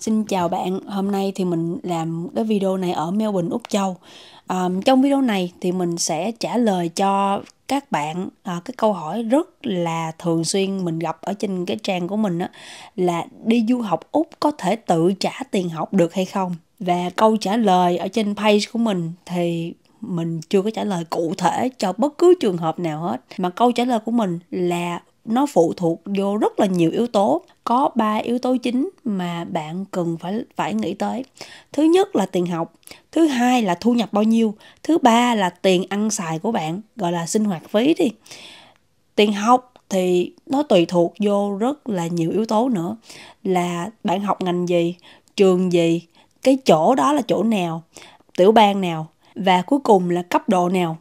Xin chào bạn, hôm nay thì mình làm cái video này ở Melbourne, Úc Châu à, Trong video này thì mình sẽ trả lời cho các bạn à, cái câu hỏi rất là thường xuyên mình gặp ở trên cái trang của mình đó, là đi du học Úc có thể tự trả tiền học được hay không? Và câu trả lời ở trên page của mình thì mình chưa có trả lời cụ thể cho bất cứ trường hợp nào hết mà câu trả lời của mình là nó phụ thuộc vô rất là nhiều yếu tố có ba yếu tố chính mà bạn cần phải phải nghĩ tới thứ nhất là tiền học thứ hai là thu nhập bao nhiêu thứ ba là tiền ăn xài của bạn gọi là sinh hoạt phí đi tiền học thì nó tùy thuộc vô rất là nhiều yếu tố nữa là bạn học ngành gì trường gì cái chỗ đó là chỗ nào tiểu bang nào và cuối cùng là cấp độ nào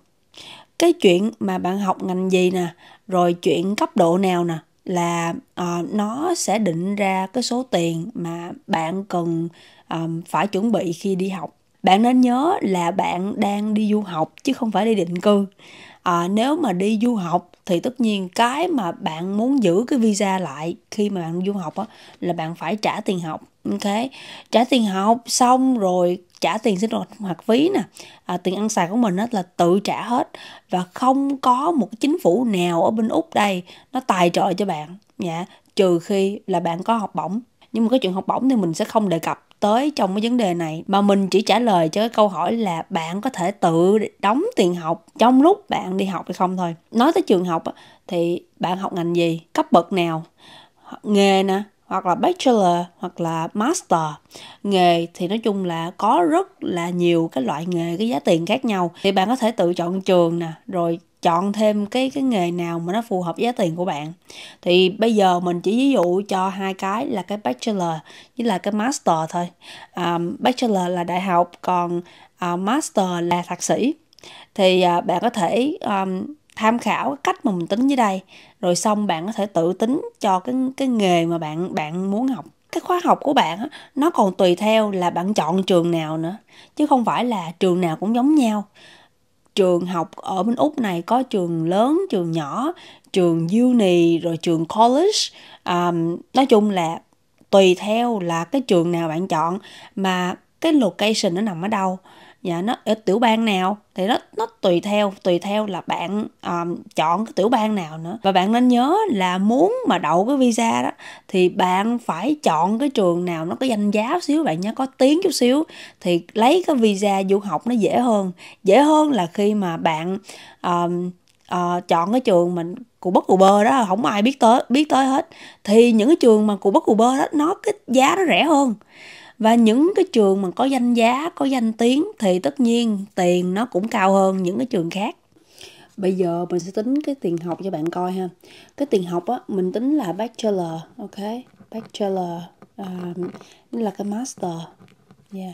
cái chuyện mà bạn học ngành gì nè rồi chuyện cấp độ nào nè là uh, nó sẽ định ra cái số tiền mà bạn cần um, phải chuẩn bị khi đi học bạn nên nhớ là bạn đang đi du học chứ không phải đi định cư à, nếu mà đi du học thì tất nhiên cái mà bạn muốn giữ cái visa lại khi mà bạn du học á, là bạn phải trả tiền học ok trả tiền học xong rồi trả tiền sinh hoạt hoặc phí nè à, tiền ăn xài của mình đó là tự trả hết và không có một cái chính phủ nào ở bên úc đây nó tài trợ cho bạn dạ trừ khi là bạn có học bổng nhưng mà cái chuyện học bổng thì mình sẽ không đề cập tới trong cái vấn đề này mà mình chỉ trả lời cho cái câu hỏi là bạn có thể tự đóng tiền học trong lúc bạn đi học hay không thôi nói tới trường học thì bạn học ngành gì cấp bậc nào nghề nè hoặc là bachelor hoặc là master nghề thì nói chung là có rất là nhiều cái loại nghề cái giá tiền khác nhau thì bạn có thể tự chọn trường nè rồi chọn thêm cái cái nghề nào mà nó phù hợp giá tiền của bạn thì bây giờ mình chỉ ví dụ cho hai cái là cái bachelor với là cái master thôi um, bachelor là đại học còn uh, master là thạc sĩ thì uh, bạn có thể um, tham khảo cái cách mà mình tính dưới đây rồi xong bạn có thể tự tính cho cái cái nghề mà bạn bạn muốn học cái khóa học của bạn nó còn tùy theo là bạn chọn trường nào nữa chứ không phải là trường nào cũng giống nhau trường học ở bên úc này có trường lớn trường nhỏ trường uni rồi trường college um, nói chung là tùy theo là cái trường nào bạn chọn mà cái location nó nằm ở đâu và dạ, nó ở tiểu bang nào thì nó nó tùy theo tùy theo là bạn um, chọn cái tiểu bang nào nữa và bạn nên nhớ là muốn mà đậu cái visa đó thì bạn phải chọn cái trường nào nó có danh giá xíu bạn nhớ có tiếng chút xíu thì lấy cái visa du học nó dễ hơn dễ hơn là khi mà bạn um, uh, chọn cái trường mình cụ bất cụ bơ đó không ai biết tới biết tới hết thì những cái trường mà cụ bất cụ bơ đó nó cái giá nó rẻ hơn và những cái trường mà có danh giá có danh tiếng thì tất nhiên tiền nó cũng cao hơn những cái trường khác bây giờ mình sẽ tính cái tiền học cho bạn coi ha cái tiền học á mình tính là bachelor ok bachelor um, là cái master yeah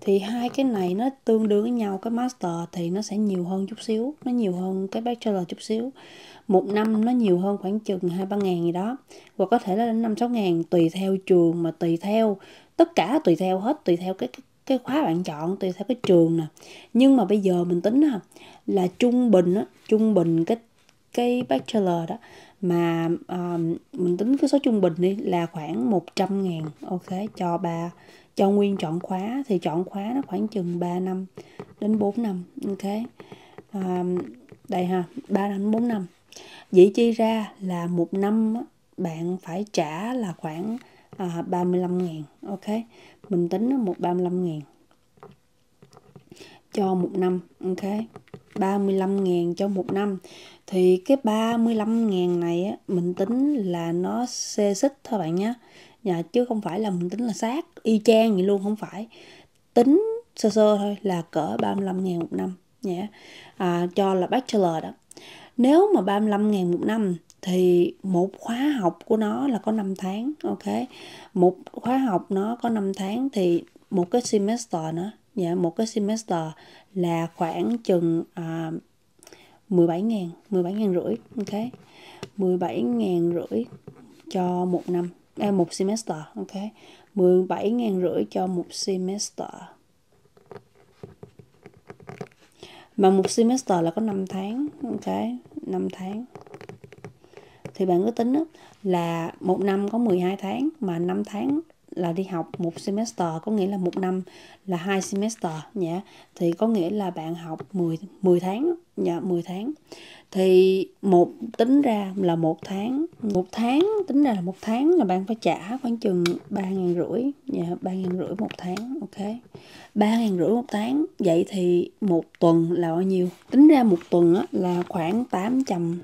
thì hai cái này nó tương đương với nhau cái master thì nó sẽ nhiều hơn chút xíu nó nhiều hơn cái bachelor chút xíu một năm nó nhiều hơn khoảng chừng hai ba ngàn gì đó hoặc có thể là đến năm sáu ngàn tùy theo trường mà tùy theo tất cả tùy theo hết tùy theo cái, cái khóa bạn chọn tùy theo cái trường nè nhưng mà bây giờ mình tính ha, là trung bình á trung bình cái cái bachelor đó mà uh, mình tính cái số trung bình đi là khoảng 100 ngàn ok cho ba cho nguyên chọn khóa thì chọn khóa nó khoảng chừng 3 năm đến 4 năm ok à, đây ha 3 năm 4 năm vậy chi ra là một năm bạn phải trả là khoảng à, 35 ngàn ok mình tính một 35 ngàn cho một năm ok 35 ngàn cho một năm thì cái 35 ngàn này á, mình tính là nó xê xích thôi bạn nhé dạ, chứ không phải là mình tính là sát y chang vậy luôn không phải tính sơ sơ thôi là cỡ 35 ngàn một năm yeah. à, cho là bachelor đó nếu mà 35 ngàn một năm thì một khóa học của nó là có 5 tháng ok một khóa học nó có 5 tháng thì một cái semester nữa dạ một cái semester là khoảng chừng à, 17 ngàn 17 ngàn rưỡi ok 17 ngàn rưỡi cho một năm à, một semester ok 17 ngàn rưỡi cho một semester mà một semester là có 5 tháng ok 5 tháng thì bạn cứ tính đó, là một năm có 12 tháng mà 5 tháng là đi học một semester có nghĩa là một năm là hai semester nhé thì có nghĩa là bạn học 10 10 tháng nhá dạ, 10 tháng thì một tính ra là một tháng một tháng tính ra là một tháng là bạn phải trả khoảng chừng ba ngàn rưỡi nhá dạ, ba ngàn rưỡi một tháng ok ba ngàn rưỡi một tháng vậy thì một tuần là bao nhiêu tính ra một tuần là khoảng tám trăm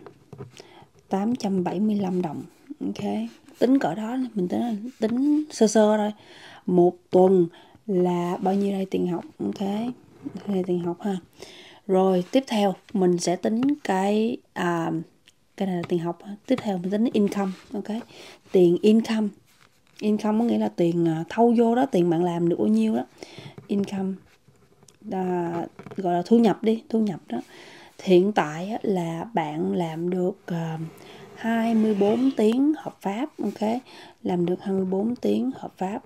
tám trăm bảy mươi lăm đồng ok tính cỡ đó mình tính tính sơ sơ thôi một tuần là bao nhiêu đây tiền học ok đây tiền học ha rồi tiếp theo mình sẽ tính cái à, cái này là tiền học tiếp theo mình tính income ok tiền income income có nghĩa là tiền à, thâu vô đó tiền bạn làm được bao nhiêu đó income à, gọi là thu nhập đi thu nhập đó hiện tại là bạn làm được uh, 24 tiếng hợp pháp ok làm được 24 tiếng hợp pháp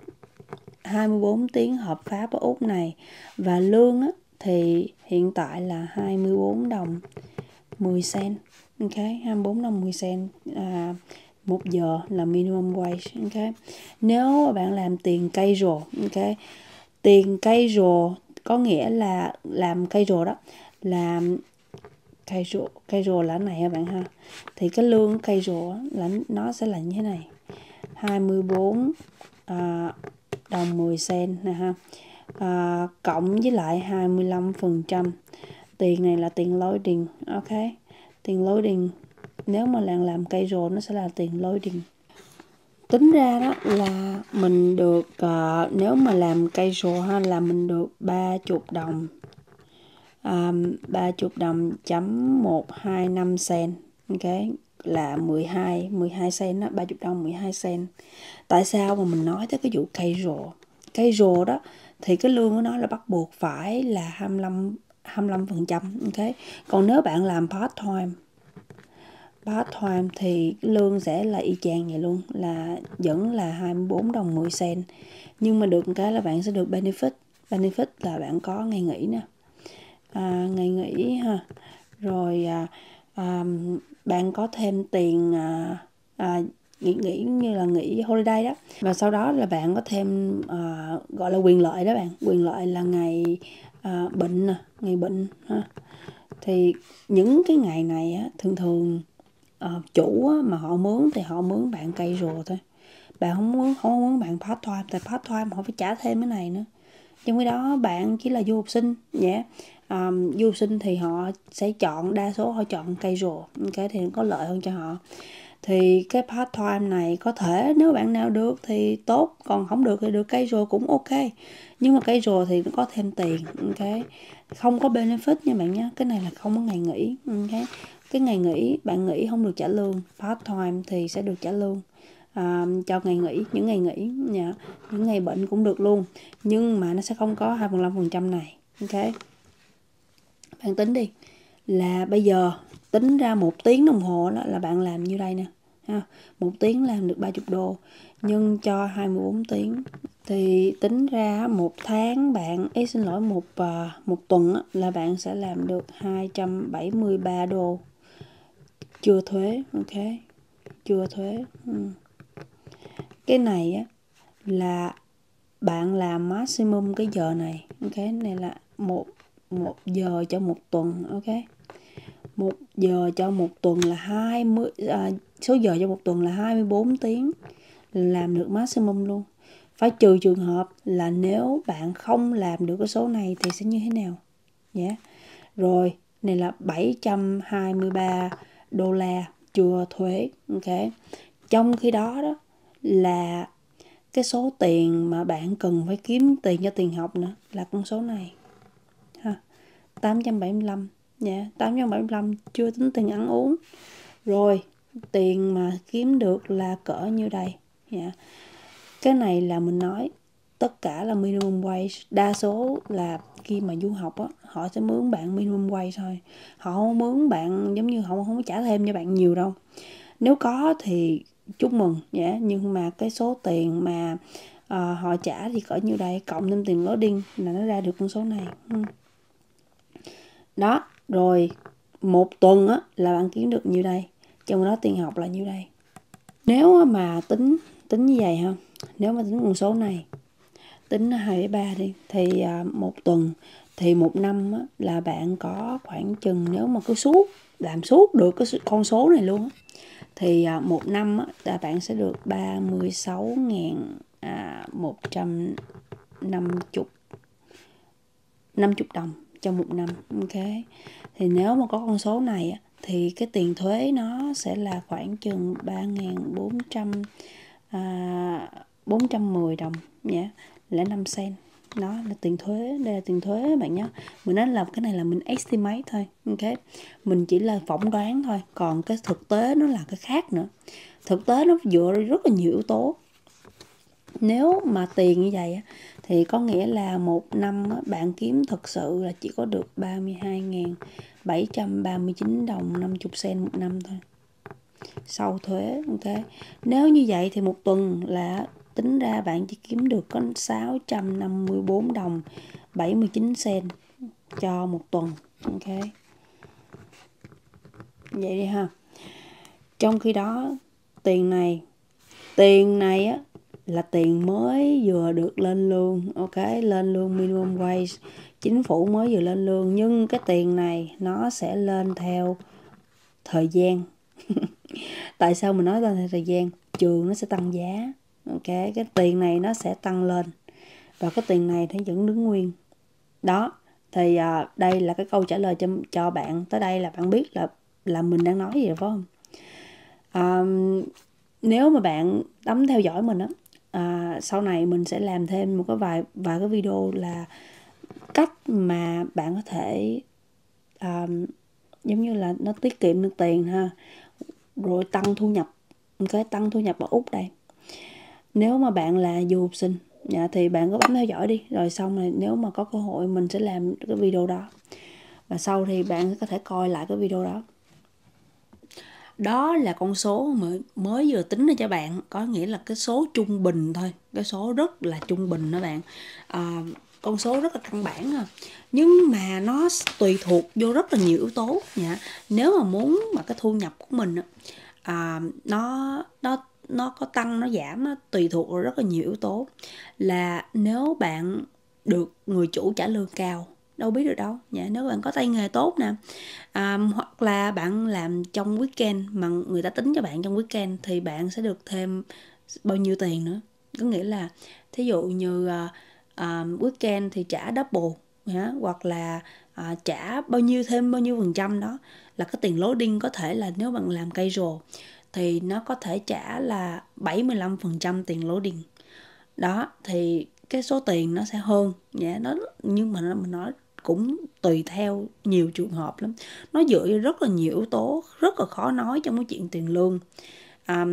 24 tiếng hợp pháp ở Úc này và lương á, thì hiện tại là 24 đồng 10 sen, ok 24 đồng 10 sen à, 1 giờ là minimum wage ok nếu bạn làm tiền cây rồ ok tiền cây rồ có nghĩa là làm cây rồ đó làm cây rộ cây rộ lá này ha bạn ha thì cái lương cây rộ là nó sẽ là như thế này 24 à, đồng 10 sen nè ha à, cộng với lại 25 phần trăm tiền này là tiền lối loading ok tiền lối loading nếu mà làng làm cây rồ nó sẽ là tiền lối loading tính ra đó là mình được uh, nếu mà làm cây rồ ha là mình được ba chục đồng um, 30 đồng chấm 125 sen ok là 12 12 sen đó 30 đồng 12 sen tại sao mà mình nói tới cái vụ cây rồ cây rồ đó thì cái lương của nó là bắt buộc phải là 25 25 phần trăm ok còn nếu bạn làm part time part time thì lương sẽ là y chang vậy luôn là vẫn là 24 đồng 10 sen nhưng mà được cái là bạn sẽ được benefit benefit là bạn có ngày nghỉ nè à, ngày nghỉ ha rồi à, à, bạn có thêm tiền à, à, nghỉ nghỉ như là nghỉ holiday đó và sau đó là bạn có thêm à, gọi là quyền lợi đó bạn quyền lợi là ngày à, bệnh ngày bệnh ha thì những cái ngày này á, thường thường à, chủ á, mà họ mướn thì họ mướn bạn cây rùa thôi bạn không muốn không muốn bạn part time tại part time họ phải trả thêm cái này nữa trong khi đó bạn chỉ là du học sinh nhé yeah um, du sinh thì họ sẽ chọn đa số họ chọn cây rùa ok thì có lợi hơn cho họ thì cái part time này có thể nếu bạn nào được thì tốt còn không được thì được cây rùa cũng ok nhưng mà cây rùa thì nó có thêm tiền ok không có benefit nha bạn nhé cái này là không có ngày nghỉ ok cái ngày nghỉ bạn nghỉ không được trả lương part time thì sẽ được trả lương à, cho ngày nghỉ những ngày nghỉ nhà dạ, những ngày bệnh cũng được luôn nhưng mà nó sẽ không có hai phần trăm này ok bạn tính đi là bây giờ tính ra một tiếng đồng hồ đó là bạn làm như đây nè ha một tiếng làm được 30 đô nhân cho 24 tiếng thì tính ra một tháng bạn ấy xin lỗi một à, một tuần là bạn sẽ làm được 273 đô chưa thuế ok chưa thuế ừ. cái này á là bạn làm maximum cái giờ này ok này là một một giờ cho một tuần ok một giờ cho một tuần là 20 à, số giờ cho một tuần là 24 tiếng làm được maximum luôn phải trừ trường hợp là nếu bạn không làm được cái số này thì sẽ như thế nào nhé dạ. yeah. rồi này là 723 đô la chưa thuế ok trong khi đó đó là cái số tiền mà bạn cần phải kiếm tiền cho tiền học nữa là con số này 875 dạ yeah, 875 chưa tính tiền ăn uống rồi tiền mà kiếm được là cỡ như đây dạ yeah. cái này là mình nói tất cả là minimum wage đa số là khi mà du học á họ sẽ mướn bạn minimum wage thôi họ không mướn bạn giống như họ không có trả thêm cho bạn nhiều đâu nếu có thì chúc mừng dạ yeah. nhưng mà cái số tiền mà uh, họ trả thì cỡ như đây cộng thêm tiền loading là nó ra được con số này uhm đó rồi một tuần á, là bạn kiếm được nhiêu đây trong đó tiền học là nhiêu đây nếu mà tính tính như vậy ha nếu mà tính con số này tính hai 3 đi thì à, một tuần thì một năm á, là bạn có khoảng chừng nếu mà cứ suốt làm suốt được cái con số này luôn á, thì à, một năm á, là bạn sẽ được 36.150 à, chục đồng trong một năm ok thì nếu mà có con số này thì cái tiền thuế nó sẽ là khoảng chừng 3.400 à, 410 đồng nhé lẻ là 5 sen nó là tiền thuế đây là tiền thuế bạn nhé mình nói là cái này là mình estimate thôi ok mình chỉ là phỏng đoán thôi còn cái thực tế nó là cái khác nữa thực tế nó dựa rất là nhiều yếu tố nếu mà tiền như vậy thì có nghĩa là một năm bạn kiếm thật sự là chỉ có được 32.739 đồng 50 sen một năm thôi sau thuế ok nếu như vậy thì một tuần là tính ra bạn chỉ kiếm được có 654 đồng 79 sen cho một tuần ok vậy đi ha trong khi đó tiền này tiền này á là tiền mới vừa được lên lương ok lên lương minimum wage chính phủ mới vừa lên lương nhưng cái tiền này nó sẽ lên theo thời gian tại sao mình nói lên theo thời gian trường nó sẽ tăng giá ok cái tiền này nó sẽ tăng lên và cái tiền này thì vẫn đứng nguyên đó thì à, đây là cái câu trả lời cho cho bạn tới đây là bạn biết là là mình đang nói gì rồi phải không à, nếu mà bạn đắm theo dõi mình á à, sau này mình sẽ làm thêm một cái vài vài cái video là cách mà bạn có thể um, giống như là nó tiết kiệm được tiền ha rồi tăng thu nhập cái tăng thu nhập ở úc đây nếu mà bạn là du học sinh dạ, thì bạn có bấm theo dõi đi rồi xong này nếu mà có cơ hội mình sẽ làm cái video đó và sau thì bạn có thể coi lại cái video đó đó là con số mới, mới vừa tính ra cho bạn có nghĩa là cái số trung bình thôi cái số rất là trung bình đó bạn à, con số rất là căn bản à. nhưng mà nó tùy thuộc vô rất là nhiều yếu tố nhỉ nếu mà muốn mà cái thu nhập của mình à, nó nó nó có tăng nó giảm nó tùy thuộc vào rất là nhiều yếu tố là nếu bạn được người chủ trả lương cao đâu biết được đâu dạ nếu bạn có tay nghề tốt nè à, hoặc là bạn làm trong weekend mà người ta tính cho bạn trong weekend thì bạn sẽ được thêm bao nhiêu tiền nữa có nghĩa là thí dụ như uh, weekend thì trả double yeah, hoặc là uh, trả bao nhiêu thêm bao nhiêu phần trăm đó là cái tiền đinh có thể là nếu bạn làm cây rồ thì nó có thể trả là 75% tiền đinh đó thì cái số tiền nó sẽ hơn nhé dạ, yeah, nó nhưng mà nó mình nói cũng tùy theo nhiều trường hợp lắm nó dựa rất là nhiều yếu tố rất là khó nói trong cái chuyện tiền lương à,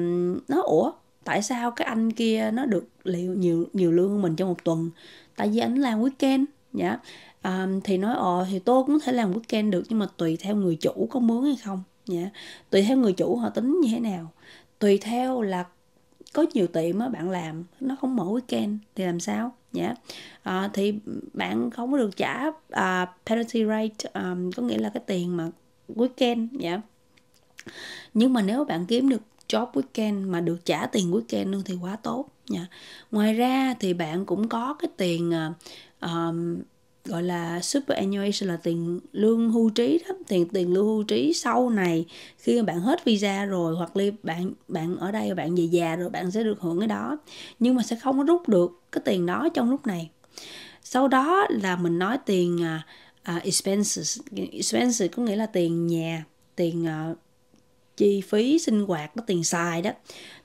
nó ủa tại sao cái anh kia nó được liệu nhiều nhiều lương mình trong một tuần tại vì anh làm weekend nhá yeah. à, thì nói ồ ờ, thì tôi cũng thể làm weekend được nhưng mà tùy theo người chủ có mướn hay không nhá dạ. tùy theo người chủ họ tính như thế nào tùy theo là có nhiều tiệm á bạn làm nó không mở weekend thì làm sao nhé yeah. à, thì bạn không có được trả uh, penalty rate um, ờ, có nghĩa là cái tiền mà weekend nhé dạ. yeah. nhưng mà nếu bạn kiếm được job weekend mà được trả tiền weekend luôn thì quá tốt nha dạ. yeah. ngoài ra thì bạn cũng có cái tiền uh, gọi là superannuation là tiền lương hưu trí đó tiền tiền lương hưu trí sau này khi mà bạn hết visa rồi hoặc là bạn bạn ở đây bạn về già rồi bạn sẽ được hưởng cái đó nhưng mà sẽ không có rút được cái tiền đó trong lúc này sau đó là mình nói tiền uh, expenses expenses có nghĩa là tiền nhà tiền uh, chi phí sinh hoạt có tiền xài đó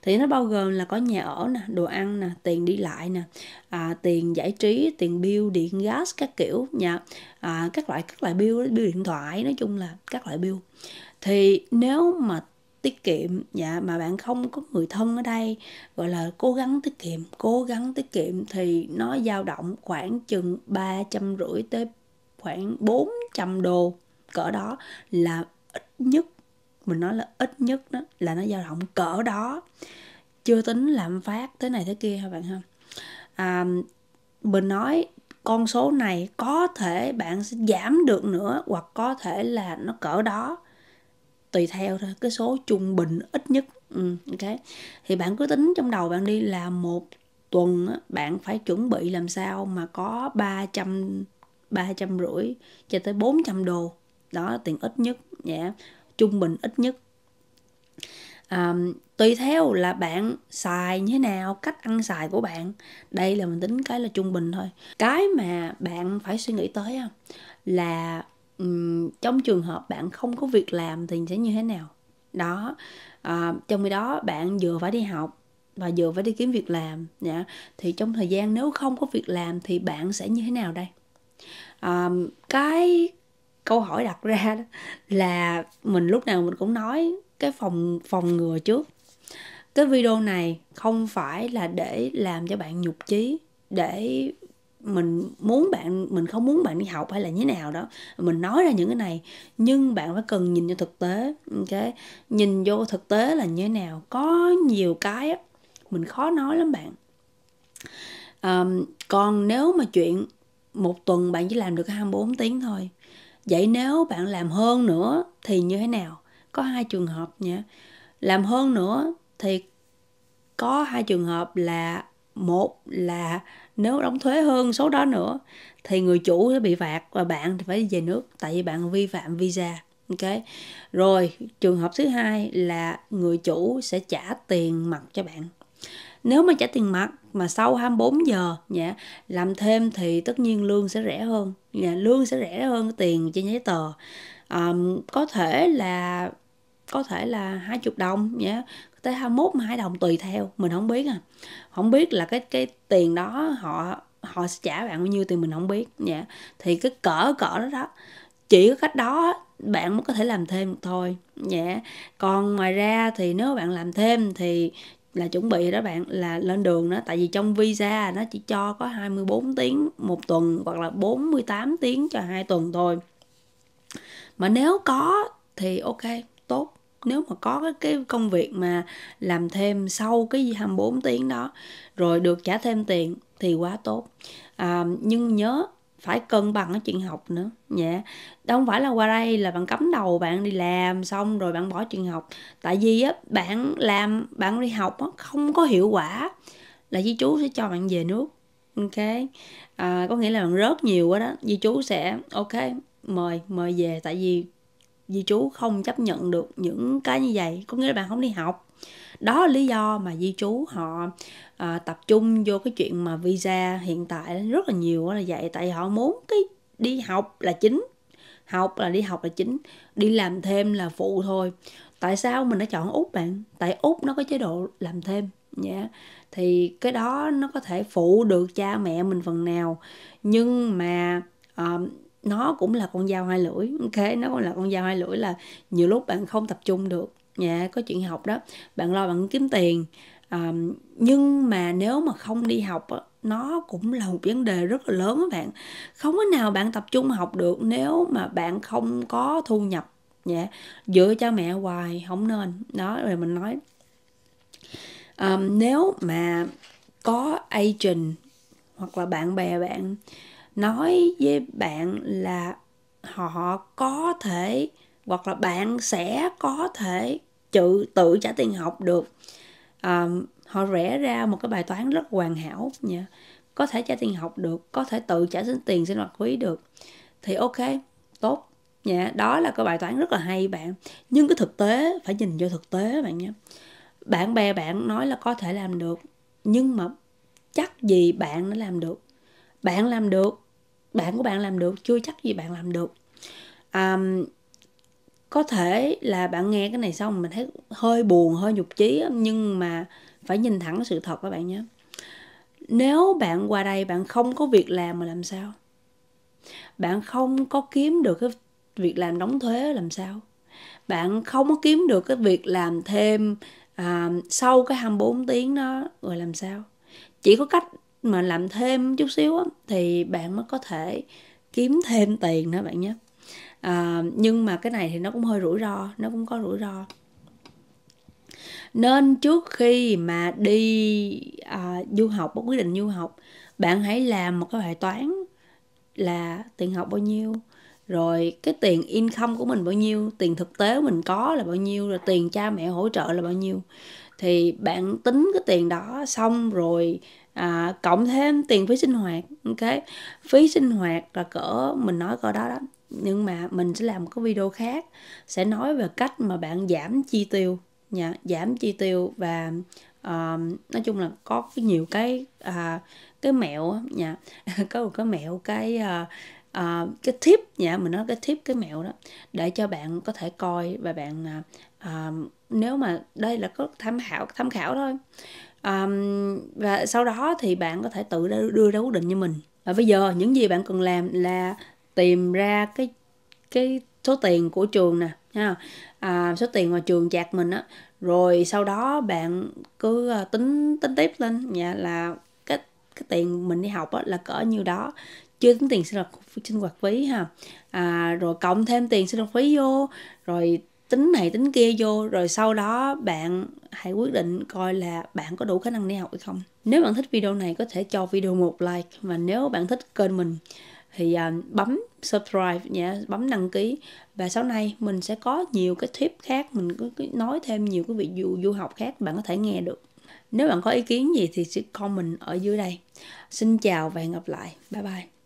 thì nó bao gồm là có nhà ở nè đồ ăn nè tiền đi lại nè à, tiền giải trí tiền bill điện gas các kiểu nhà à, các loại các loại bill bill điện thoại nói chung là các loại bill thì nếu mà tiết kiệm dạ mà bạn không có người thân ở đây gọi là cố gắng tiết kiệm cố gắng tiết kiệm thì nó dao động khoảng chừng ba trăm rưỡi tới khoảng 400 đô cỡ đó là ít nhất mình nói là ít nhất đó là nó dao động cỡ đó chưa tính lạm phát thế này thế kia hả bạn ha à, mình nói con số này có thể bạn sẽ giảm được nữa hoặc có thể là nó cỡ đó tùy theo thôi cái số trung bình ít nhất ừ, ok thì bạn cứ tính trong đầu bạn đi là một tuần bạn phải chuẩn bị làm sao mà có 300 trăm rưỡi cho tới 400 đô đó tiền ít nhất dạ yeah trung bình ít nhất à, tùy theo là bạn xài như thế nào cách ăn xài của bạn đây là mình tính cái là trung bình thôi cái mà bạn phải suy nghĩ tới là um, trong trường hợp bạn không có việc làm thì sẽ như thế nào đó à, trong khi đó bạn vừa phải đi học và vừa phải đi kiếm việc làm nhá thì trong thời gian nếu không có việc làm thì bạn sẽ như thế nào đây à, cái câu hỏi đặt ra đó là mình lúc nào mình cũng nói cái phòng phòng ngừa trước cái video này không phải là để làm cho bạn nhục chí để mình muốn bạn mình không muốn bạn đi học hay là như thế nào đó mình nói ra những cái này nhưng bạn phải cần nhìn vô thực tế ok nhìn vô thực tế là như thế nào có nhiều cái á, mình khó nói lắm bạn à, còn nếu mà chuyện một tuần bạn chỉ làm được 24 tiếng thôi vậy nếu bạn làm hơn nữa thì như thế nào có hai trường hợp nha làm hơn nữa thì có hai trường hợp là một là nếu đóng thuế hơn số đó nữa thì người chủ sẽ bị phạt và bạn thì phải về nước tại vì bạn vi phạm visa ok rồi trường hợp thứ hai là người chủ sẽ trả tiền mặt cho bạn nếu mà trả tiền mặt mà sau 24 giờ nhỉ làm thêm thì tất nhiên lương sẽ rẻ hơn nhỉ dạ, lương sẽ rẻ hơn tiền trên giấy tờ um, có thể là có thể là 20 đồng nhá tới 21 mà 2 đồng tùy theo mình không biết à không biết là cái cái tiền đó họ họ sẽ trả bạn bao nhiêu tiền mình không biết nhỉ thì cái cỡ cỡ đó đó chỉ có cách đó bạn mới có thể làm thêm thôi nhé còn ngoài ra thì nếu bạn làm thêm thì là chuẩn bị đó bạn là lên đường đó tại vì trong visa nó chỉ cho có 24 tiếng một tuần hoặc là 48 tiếng cho hai tuần thôi mà nếu có thì ok tốt nếu mà có cái, công việc mà làm thêm sau cái 24 tiếng đó rồi được trả thêm tiền thì quá tốt à, nhưng nhớ phải cân bằng cái chuyện học nữa nhé yeah. đó không phải là qua đây là bạn cấm đầu bạn đi làm xong rồi bạn bỏ chuyện học tại vì á bạn làm bạn đi học á không có hiệu quả là di chú sẽ cho bạn về nước ok à, có nghĩa là bạn rớt nhiều quá đó di chú sẽ ok mời mời về tại vì di chú không chấp nhận được những cái như vậy có nghĩa là bạn không đi học đó là lý do mà di chú họ à, tập trung vô cái chuyện mà visa hiện tại rất là nhiều là vậy tại họ muốn cái đi học là chính học là đi học là chính đi làm thêm là phụ thôi tại sao mình đã chọn úc bạn tại úc nó có chế độ làm thêm nhé yeah. thì cái đó nó có thể phụ được cha mẹ mình phần nào nhưng mà uh, nó cũng là con dao hai lưỡi ok nó cũng là con dao hai lưỡi là nhiều lúc bạn không tập trung được nhà dạ, có chuyện học đó bạn lo bạn kiếm tiền à, nhưng mà nếu mà không đi học á, nó cũng là một vấn đề rất là lớn các bạn không có nào bạn tập trung học được nếu mà bạn không có thu nhập dạ dựa cha mẹ hoài không nên đó rồi mình nói à, nếu mà có agent hoặc là bạn bè bạn nói với bạn là họ có thể hoặc là bạn sẽ có thể tự tự trả tiền học được à, họ vẽ ra một cái bài toán rất hoàn hảo nha có thể trả tiền học được có thể tự trả tiền sinh hoạt phí được thì ok tốt nha đó là cái bài toán rất là hay bạn nhưng cái thực tế phải nhìn vô thực tế bạn nhé bạn bè bạn nói là có thể làm được nhưng mà chắc gì bạn đã làm được bạn làm được bạn của bạn làm được chưa chắc gì bạn làm được um, có thể là bạn nghe cái này xong mình thấy hơi buồn hơi nhục chí nhưng mà phải nhìn thẳng sự thật các bạn nhé nếu bạn qua đây bạn không có việc làm mà làm sao bạn không có kiếm được cái việc làm đóng thuế làm sao bạn không có kiếm được cái việc làm thêm à, sau cái 24 tiếng đó rồi làm sao chỉ có cách mà làm thêm chút xíu á, thì bạn mới có thể kiếm thêm tiền đó bạn nhé à, nhưng mà cái này thì nó cũng hơi rủi ro nó cũng có rủi ro nên trước khi mà đi à, du học có quyết định du học bạn hãy làm một cái bài toán là tiền học bao nhiêu rồi cái tiền income của mình bao nhiêu tiền thực tế mình có là bao nhiêu rồi tiền cha mẹ hỗ trợ là bao nhiêu thì bạn tính cái tiền đó xong rồi à, cộng thêm tiền phí sinh hoạt ok phí sinh hoạt là cỡ mình nói coi đó đó nhưng mà mình sẽ làm một cái video khác sẽ nói về cách mà bạn giảm chi tiêu nha dạ, giảm chi tiêu và uh, nói chung là có nhiều cái uh, cái mẹo nha dạ. có một cái mẹo cái uh, uh, cái tip nha dạ, mình nói cái tip cái mẹo đó để cho bạn có thể coi và bạn uh, nếu mà đây là có tham khảo tham khảo thôi um, và sau đó thì bạn có thể tự đưa ra quyết định như mình và bây giờ những gì bạn cần làm là tìm ra cái cái số tiền của trường nè ha à, số tiền mà trường chạc mình á rồi sau đó bạn cứ ờ, tính tính tiếp lên nhà dạ, là cái cái tiền mình đi học á là cỡ nhiêu đó chưa tính tiền sinh hoạt sinh hoạt phí ha à, rồi cộng thêm tiền sinh hoạt phí vô rồi tính này tính kia vô rồi sau đó bạn hãy quyết định coi là bạn có đủ khả năng đi học hay không nếu bạn thích video này có thể cho video một like và nếu bạn thích kênh mình thì à, bấm subscribe nhé bấm đăng ký và sau này mình sẽ có nhiều cái tip khác mình cứ nói thêm nhiều cái ví dụ du học khác bạn có thể nghe được nếu bạn có ý kiến gì thì comment ở dưới đây xin chào và hẹn gặp lại bye bye